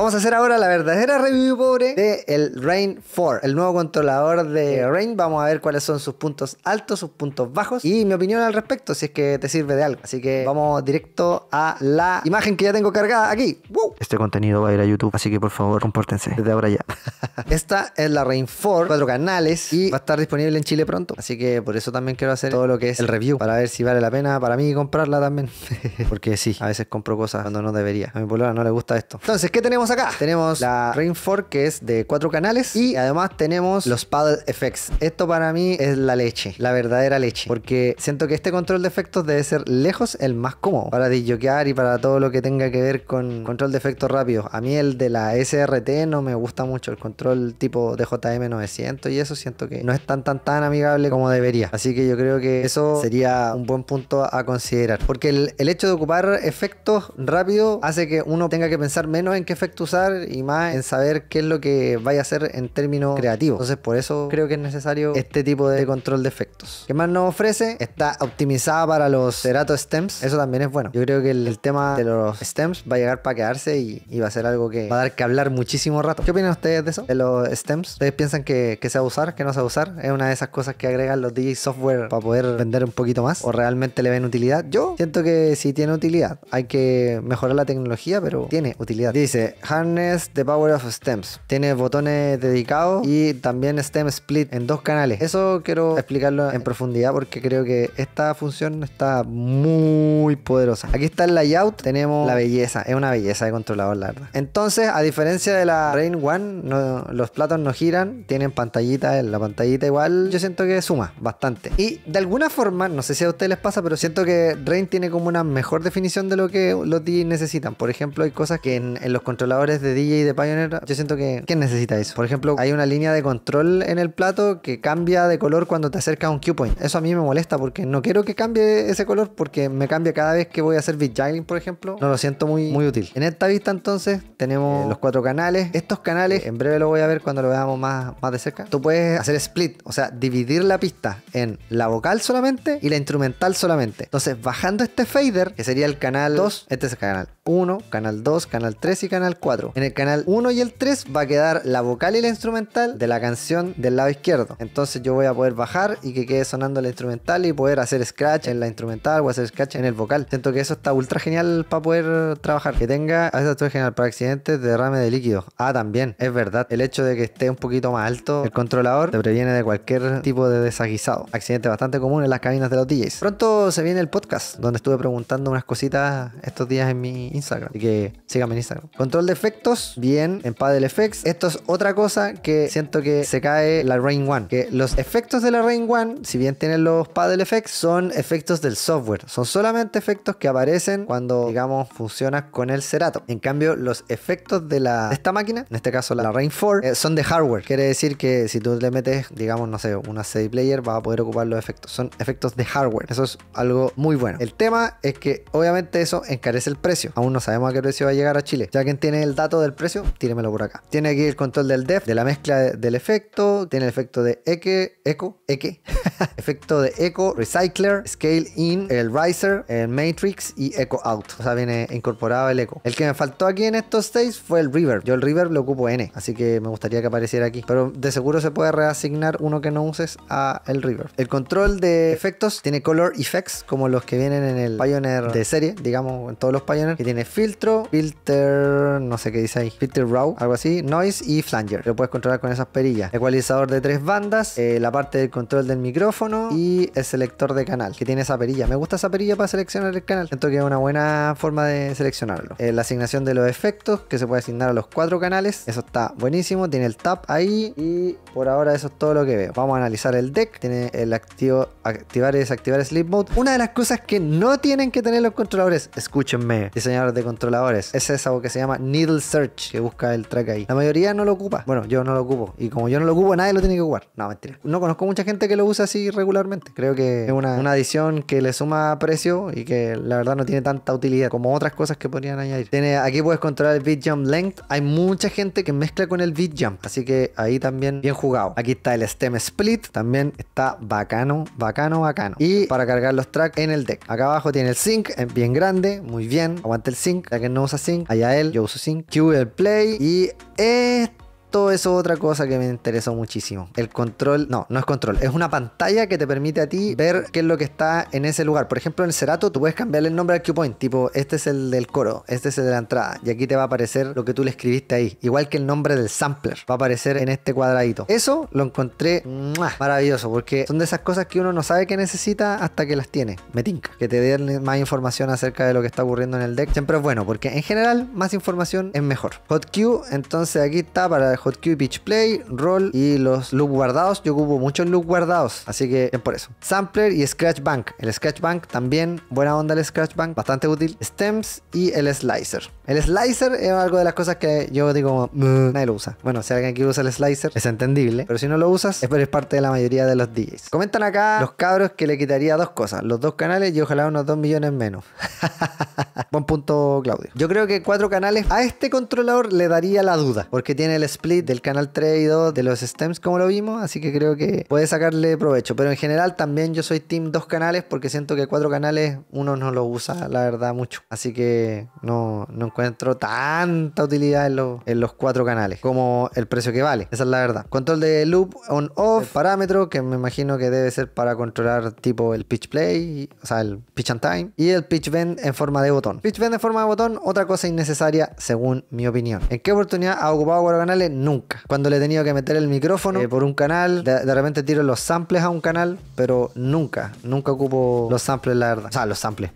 Vamos a hacer ahora la verdadera review pobre de el Rain 4, el nuevo controlador de Rain. Vamos a ver cuáles son sus puntos altos, sus puntos bajos y mi opinión al respecto, si es que te sirve de algo. Así que vamos directo a la imagen que ya tengo cargada aquí. Este contenido va a ir a YouTube, así que por favor, compórtense desde ahora ya. Esta es la Rain 4, cuatro canales y va a estar disponible en Chile pronto. Así que por eso también quiero hacer todo lo que es el review para ver si vale la pena para mí comprarla también. Porque sí, a veces compro cosas cuando no debería. A mi polola no le gusta esto. Entonces, ¿qué tenemos acá? Tenemos la Rainfork que es de cuatro canales y además tenemos los Paddle Effects. Esto para mí es la leche, la verdadera leche, porque siento que este control de efectos debe ser lejos el más cómodo para disjoquear y para todo lo que tenga que ver con control de efectos rápido A mí el de la SRT no me gusta mucho, el control tipo de jm 900 y eso siento que no es tan tan tan amigable como debería. Así que yo creo que eso sería un buen punto a considerar, porque el, hecho de ocupar efectos rápido hace que uno tenga que pensar menos en qué efectos usar y más en saber qué es lo que vaya a hacer en términos creativos. Entonces por eso creo que es necesario este tipo de control de efectos. ¿Qué más nos ofrece? Está optimizada para los Cerato Stems. Eso también es bueno. Yo creo que el, tema de los Stems va a llegar para quedarse y, va a ser algo que va a dar que hablar muchísimo rato. ¿Qué opinan ustedes de eso? De los Stems. ¿Ustedes piensan que, que se va a usar? ¿Que no se va a usar? ¿Es una de esas cosas que agregan los DJ software para poder vender un poquito más? ¿O realmente le ven utilidad? Yo siento que sí tiene utilidad. Hay que mejorar la tecnología, pero tiene utilidad. Dice, Harness The Power of Stems. Tiene botones dedicados y también Stem Split en dos canales. Eso quiero explicarlo en profundidad porque creo que esta función está muy poderosa. Aquí está el layout. Tenemos la belleza. Es una belleza de controlador, la verdad. Entonces, a diferencia de la Rain One, los platos no giran. Tienen pantallita. La pantallita igual yo siento que suma bastante. Y de alguna forma, no sé si a ustedes les pasa, pero siento que Rain tiene como una mejor definición de lo que los DJs necesitan. Por ejemplo, hay cosas que en, los controladores de DJ y de Pioneer, yo siento que ¿quién necesita eso? Por ejemplo, hay una línea de control en el plato que cambia de color cuando te acercas a un cue point. Eso a mí me molesta porque no quiero que cambie ese color porque me cambia cada vez que voy a hacer vigiling, por ejemplo. No lo siento muy, muy útil. En esta vista entonces tenemos eh. los cuatro canales. Estos canales, en breve lo voy a ver cuando lo veamos más, más de cerca. Tú puedes hacer split, o sea, dividir la pista en la vocal solamente y la instrumental solamente. Entonces, bajando este fader, que sería el canal 2, este es el canal 1, canal 2, canal 3 y canal 4. En el canal 1 y el 3 va a quedar la vocal y la instrumental de la canción del lado izquierdo. Entonces yo voy a poder bajar y que quede sonando la instrumental y poder hacer scratch en la instrumental o hacer scratch en el vocal. Siento que eso está ultra genial para poder trabajar. Que tenga a veces eso genial para accidentes de derrame de líquidos. Ah, también, es verdad. El hecho de que esté un poquito más alto el controlador te previene de cualquier tipo de desaguisado. Accidente bastante común en las cabinas de los DJs. Pronto se viene el podcast donde estuve preguntando unas cositas estos días en mi Instagram. Así que síganme en Instagram. Control de efectos, bien en Paddle Effects. Esto es otra cosa que siento que se cae la Rain One. Que los efectos de la Rain One, si bien tienen los Paddle Effects, son efectos del software. Son solamente efectos que aparecen cuando, digamos, funciona con el Cerato. En cambio, los efectos de, la, esta máquina, en este caso la Rain 4, eh, son de hardware. Quiere decir que si tú le metes, digamos, no sé, una CD player, va a poder ocupar los efectos. Son efectos de hardware. Eso es algo muy bueno. El tema es que, obviamente, eso encarece el precio. Aún no sabemos a qué precio va a llegar a Chile. Ya que tiene el dato del precio, tíremelo por acá. Tiene aquí el control del def, de la mezcla del efecto, tiene el efecto de eco eco, eco efecto de eco, recycler, scale in, el riser, el matrix y eco out. O sea, viene incorporado el eco. El que me faltó aquí en estos seis fue el reverb Yo el reverb lo ocupo N, e, así que me gustaría que apareciera aquí. Pero de seguro se puede reasignar uno que no uses a el river. El control de efectos tiene color effects, como los que vienen en el Pioneer de serie, digamos, en todos los Pioneer, que tiene filtro, filter, no sé qué dice ahí. Filter row algo así. Noise y Flanger. Lo puedes controlar con esas perillas. Ecualizador de tres bandas. Eh, la parte del control del micrófono. Y el selector de canal, que tiene esa perilla. Me gusta esa perilla para seleccionar el canal. Siento que es una buena forma de seleccionarlo. Eh, la asignación de los efectos, que se puede asignar a los cuatro canales. Eso está buenísimo. Tiene el tap ahí. Y por ahora eso es todo lo que veo. Vamos a analizar el deck. Tiene el activo, activar y desactivar Sleep Mode. Una de las cosas que no tienen que tener los controladores, escúchenme, diseñadores de controladores, es esa que se llama Search, que busca el track ahí. La mayoría no lo ocupa. Bueno, yo no lo ocupo. Y como yo no lo ocupo, nadie lo tiene que jugar. No, mentira. No conozco mucha gente que lo usa así regularmente. Creo que es una, una adición que le suma precio y que la verdad no tiene tanta utilidad como otras cosas que podrían añadir. Tiene, aquí puedes controlar el beat jump length. Hay mucha gente que mezcla con el beat jump. Así que ahí también bien jugado. Aquí está el stem split. También está bacano, bacano, bacano. Y para cargar los tracks en el deck. Acá abajo tiene el sync, bien grande, muy bien. Aguanta el sync. Ya que no usa sync, allá él, yo uso sync sin Play. Y este todo eso otra cosa que me interesó muchísimo. El control, no, no es control, es una pantalla que te permite a ti ver qué es lo que está en ese lugar. Por ejemplo, en el Cerato tú puedes cambiarle el nombre al Q-Point, tipo, este es el del coro, este es el de la entrada, y aquí te va a aparecer lo que tú le escribiste ahí, igual que el nombre del sampler, va a aparecer en este cuadradito. Eso lo encontré maravilloso, porque son de esas cosas que uno no sabe que necesita hasta que las tiene. Me tinca, que te den más información acerca de lo que está ocurriendo en el deck, siempre es bueno, porque en general más información es mejor. Hot cue, entonces aquí está para Q, pitch play, roll y los loop guardados. Yo ocupo muchos loop guardados, así que Es por eso. Sampler y Scratch Bank. El Scratch Bank también, buena onda el Scratch Bank, bastante útil. Stems y el Slicer. El Slicer es algo de las cosas que yo digo, nadie lo usa. Bueno, si alguien quiere usa el Slicer, es entendible, pero si no lo usas, es parte de la mayoría de los DJs. Comentan acá los cabros que le quitaría dos cosas, los dos canales y ojalá unos dos millones menos. Buen punto, Claudio. Yo creo que cuatro canales a este controlador le daría la duda, porque tiene el split del canal 3 y 2, de los stems como lo vimos, así que creo que puede sacarle provecho. Pero en general también yo soy team dos canales porque siento que cuatro canales uno no lo usa, la verdad, mucho. Así que no, encuentro tanta utilidad en, en los cuatro canales como el precio que vale. Esa es la verdad. Control de loop on-off, parámetro que me imagino que debe ser para controlar tipo el pitch play, o sea, el pitch and time, y el pitch bend en forma de botón. Pitch bend en forma de botón, otra cosa innecesaria según mi opinión. ¿En qué oportunidad ha ocupado cuatro canales? nunca. Cuando le he tenido que meter el micrófono eh, por un canal, de, de, repente tiro los samples a un canal, pero nunca, nunca ocupo los samples, la verdad. O sea, los samples.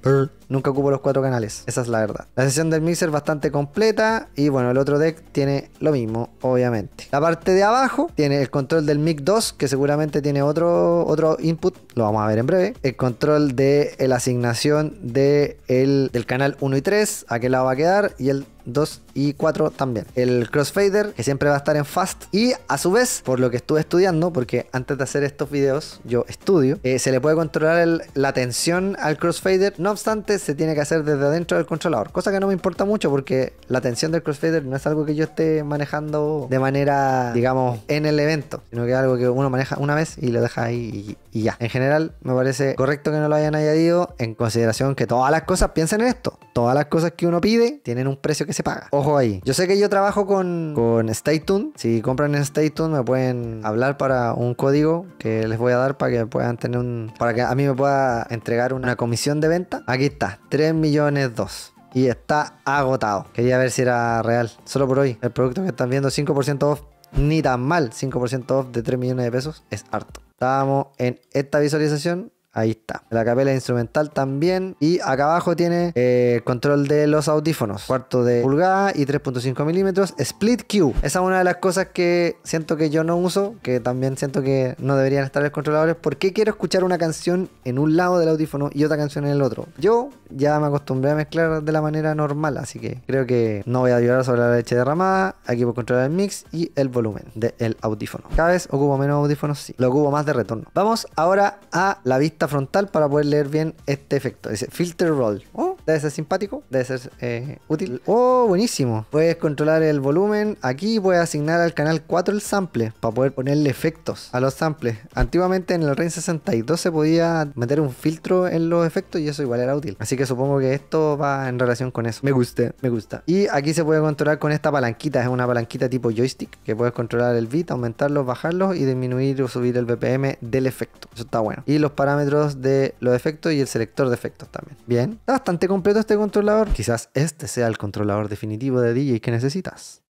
Nunca ocupo los cuatro canales, esa es la verdad. La sesión del mixer bastante completa y bueno, el otro deck tiene lo mismo, obviamente. La parte de abajo tiene el control del mic 2, que seguramente tiene otro, otro input, lo vamos a ver en breve. El control de eh, la asignación de del canal 1 y 3, a qué lado va a quedar, y el 2 y 4 también. El crossfader, que siempre va a estar en fast. Y a su vez, por lo que estuve estudiando, porque antes de hacer estos videos yo estudio, eh, se le puede controlar la tensión al crossfader. No obstante, se tiene que hacer desde adentro del controlador, cosa que no me importa mucho porque la tensión del crossfader no es algo que yo esté manejando de manera, digamos, en el evento, sino que es algo que uno maneja una vez y lo deja ahí y, ya. En general, me parece correcto que no lo hayan añadido en consideración que todas las cosas, piensen en esto, todas las cosas que uno pide tienen un precio que se paga. Ojo ahí. Yo sé que yo trabajo con, con Stay Si compran en Stay me pueden hablar para un código que les voy a dar para que puedan tener un. para que a mí me pueda entregar una comisión de venta. Aquí está. 3 millones 2. Y está agotado. Quería ver si era real. Solo por hoy. El producto que están viendo, 5% off. Ni tan mal. 5% off de 3 millones de pesos. Es harto. Estábamos en esta visualización Ahí está. La capela instrumental también. Y acá abajo tiene eh, control de los audífonos. Cuarto de pulgada y 3.5 milímetros. Split Q. Esa es una de las cosas que siento que yo no uso. Que también siento que no deberían estar los controladores. ¿Por qué quiero escuchar una canción en un lado del audífono y otra canción en el otro? Yo ya me acostumbré a mezclar de la manera normal. Así que creo que no voy a llorar sobre la leche derramada. Aquí puedo controlar el mix y el volumen del audífono. Cada vez ocupo menos audífonos, sí. Lo ocupo más de retorno. Vamos ahora a la vista frontal para poder leer bien este efecto. Dice filter roll. Oh, debe ser simpático, debe ser eh, útil. Oh, buenísimo. Puedes controlar el volumen. Aquí puedes asignar al canal 4 el sample para poder ponerle efectos a los samples. Antiguamente en el RAIN 62 se podía meter un filtro en los efectos y eso igual era útil. Así que supongo que esto va en relación con eso. Me gusta, me gusta. Y aquí se puede controlar con esta palanquita. Es una palanquita tipo joystick que puedes controlar el bit, aumentarlos bajarlos y disminuir o subir el BPM del efecto. Eso está bueno. Y los parámetros de los efectos y el selector de efectos también. Bien, está bastante completo este controlador. Quizás este sea el controlador definitivo de DJ que necesitas.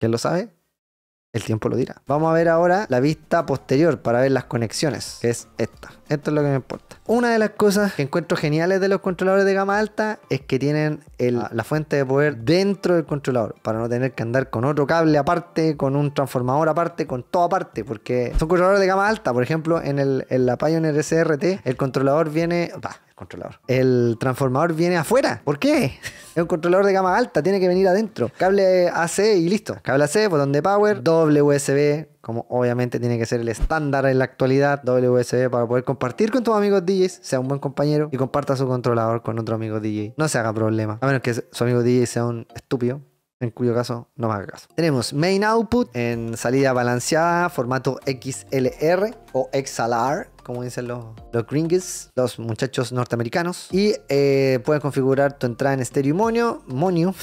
¿Quién lo sabe? El tiempo lo dirá. Vamos a ver ahora la vista posterior para ver las conexiones, que es esta. Esto es lo que me importa. Una de las cosas que encuentro geniales de los controladores de gama alta es que tienen ah. la fuente de poder dentro del controlador, para no tener que andar con otro cable aparte, con un transformador aparte, con todo aparte, porque son controladores de gama alta. Por ejemplo, en, el, en la Pioneer SRT, el controlador viene, controlador. El transformador viene afuera. ¿Por qué? Es un controlador de gama alta, tiene que venir adentro. Cable AC y listo. Cable AC, botón de power, doble USB, como obviamente tiene que ser el estándar en la actualidad, usb para poder compartir con tus amigos DJs, sea un buen compañero y comparta su controlador con otro amigo DJ. No se haga problema, a menos que su amigo DJ sea un estúpido. En cuyo caso no me haga caso. Tenemos main output en salida balanceada, formato XLR o XLR, como dicen los, los gringos, los muchachos norteamericanos. Y eh, puedes configurar tu entrada en estéreo y mono,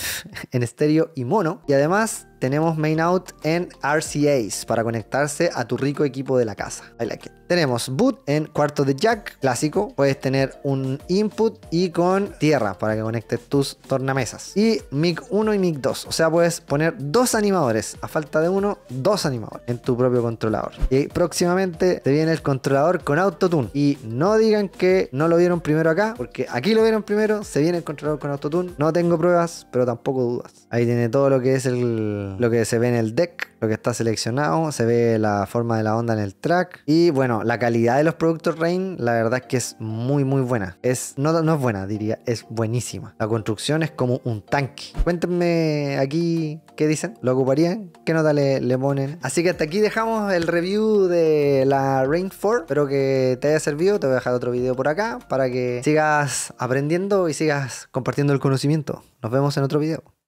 en estéreo y mono. Y además tenemos main out en RCAs para conectarse a tu rico equipo de la casa. like Tenemos boot en cuarto de jack clásico. Puedes tener un input y con tierra para que conectes tus tornamesas. Y mic 1 y mic 2. O sea, puedes poner dos animadores. A falta de uno, dos animadores en tu propio controlador. Y próximamente te viene el controlador con autotune. Y no digan que no lo vieron primero acá, porque aquí lo vieron primero, se viene el controlador con autotune. No tengo pruebas, pero tampoco dudas. Ahí tiene todo lo que es el, lo que se ve en el deck, lo que está seleccionado, se ve la forma de la onda en el track. Y bueno, la calidad de los productos Rain, la verdad es que es muy, muy buena. Es, no, no es buena, diría, es buenísima. La construcción es como un tanque. Cuéntenme aquí qué dicen, lo ocuparían, qué nota le, ponen. Así que hasta aquí dejamos el review de la Rain 4. que te haya servido. Te voy a dejar otro video por acá para que sigas aprendiendo y sigas compartiendo el conocimiento. Nos vemos en otro video.